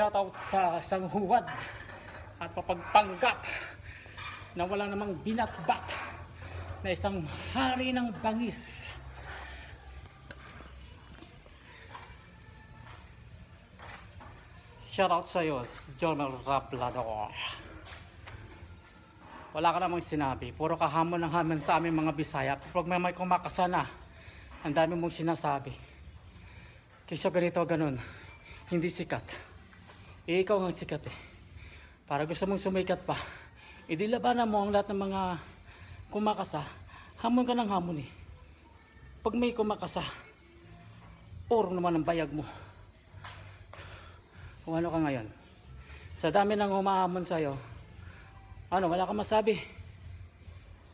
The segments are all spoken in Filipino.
shoutout sa sanghuwad at papagpanggap na wala namang binatbat na isang hari ng bangis shoutout sa iyo Jormel Rablador wala ka namang sinabi puro ka hamon ng hamon sa aming mga bisaya pag may may kumakasana ang dami mong sinasabi kaysa ganito ganun hindi sikat eh, ikaw ang sikat eh. Para gusto mong sumikat pa, edi eh, labanan mo ang lahat ng mga kumakasa. Hamon ka ng hamon eh. Pag may kumakasa, orong naman ang bayag mo. Kung ano ka ngayon. Sa dami ng humahamon sa'yo, ano, wala kang masabi.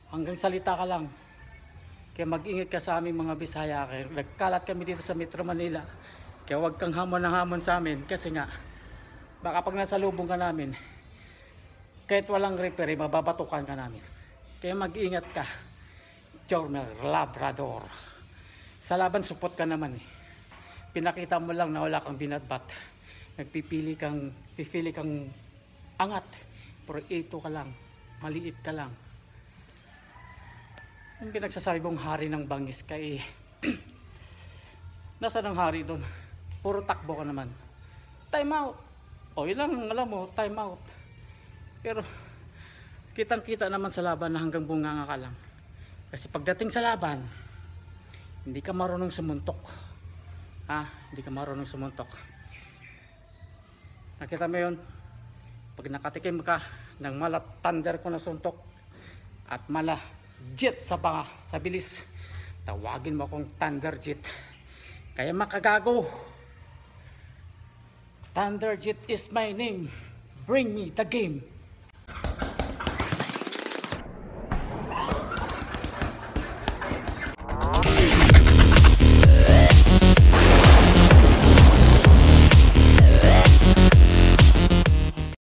Hanggang salita ka lang. Kaya mag-ingat ka sa aming mga Bisaya. Kaya nagkalat kami dito sa Metro Manila. Kaya huwag kang hamon ng hamon sa amin kasi nga baka pag nasa lubong ka namin kahit walang referee mababatukan ka namin kaya mag-ingat ka Jormer Labrador sa laban support ka naman eh pinakita mo lang na wala kang binatbat nagpipili kang pipili kang angat pero ito ka lang maliit ka lang yung pinagsasabi hari ng bangis kay nasa ng hari doon puro takbo ka naman time out o oh, yun lang alam mo time out pero kitang kita naman sa laban na hanggang bunga nga ka lang kasi pagdating sa laban hindi ka marunong sumuntok ha hindi ka marunong sumuntok nakita mo yun pag nakatikim ka ng mala thunder ko na suntok at mala jet sa panga sa bilis tawagin mo akong thunder jet kaya makagago Thunderjet is my name. Bring me the game.